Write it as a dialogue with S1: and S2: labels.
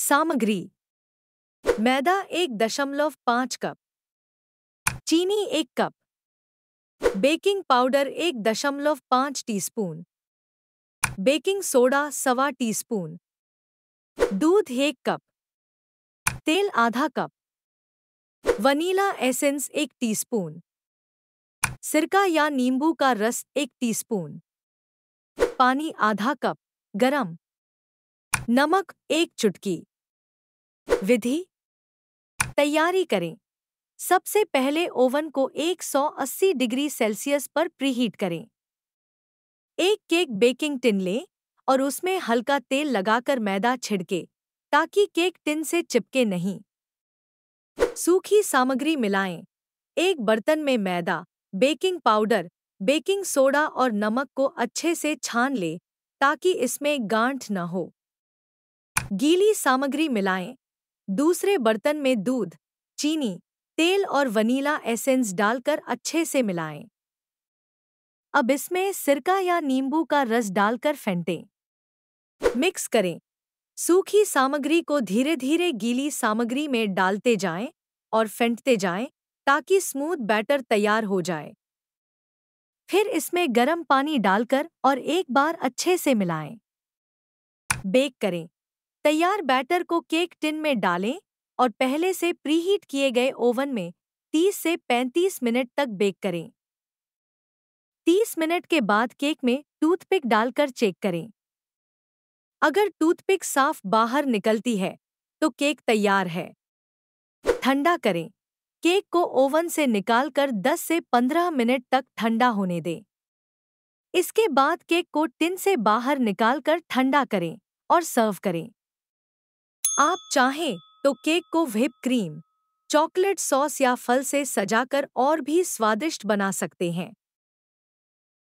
S1: सामग्री मैदा एक दशमलव पाँच कप चीनी एक कप बेकिंग पाउडर एक दशमलव पाँच टीस्पून बेकिंग सोडा सवा टीस्पून दूध एक कप तेल आधा कप वनीला एसेंस एक टीस्पून सिरका या नींबू का रस एक टीस्पून पानी आधा कप गरम नमक एक चुटकी विधि तैयारी करें सबसे पहले ओवन को 180 डिग्री सेल्सियस पर प्रीहीट करें एक केक बेकिंग टिन लें और उसमें हल्का तेल लगाकर मैदा छिड़के ताकि केक टिन से चिपके नहीं सूखी सामग्री मिलाएं एक बर्तन में मैदा बेकिंग पाउडर बेकिंग सोडा और नमक को अच्छे से छान लें ताकि इसमें गांठ न हो गीली सामग्री मिलाएं दूसरे बर्तन में दूध चीनी तेल और वनीला एसेंस डालकर अच्छे से मिलाएं। अब इसमें सिरका या नींबू का रस डालकर फेंटें मिक्स करें सूखी सामग्री को धीरे धीरे गीली सामग्री में डालते जाएं और फेंटते जाएं ताकि स्मूथ बैटर तैयार हो जाए फिर इसमें गर्म पानी डालकर और एक बार अच्छे से मिलाएं। बेक करें तैयार बैटर को केक टिन में डालें और पहले से प्रीहीट किए गए ओवन में 30 से 35 मिनट तक बेक करें 30 मिनट के बाद केक में टूथपिक डालकर चेक करें अगर टूथपिक साफ बाहर निकलती है तो केक तैयार है ठंडा करें केक को ओवन से निकालकर 10 से 15 मिनट तक ठंडा होने दें इसके बाद केक को टिन से बाहर निकालकर ठंडा करें और सर्व करें आप चाहें तो केक को व्हिप क्रीम चॉकलेट सॉस या फल से सजाकर और भी स्वादिष्ट बना सकते हैं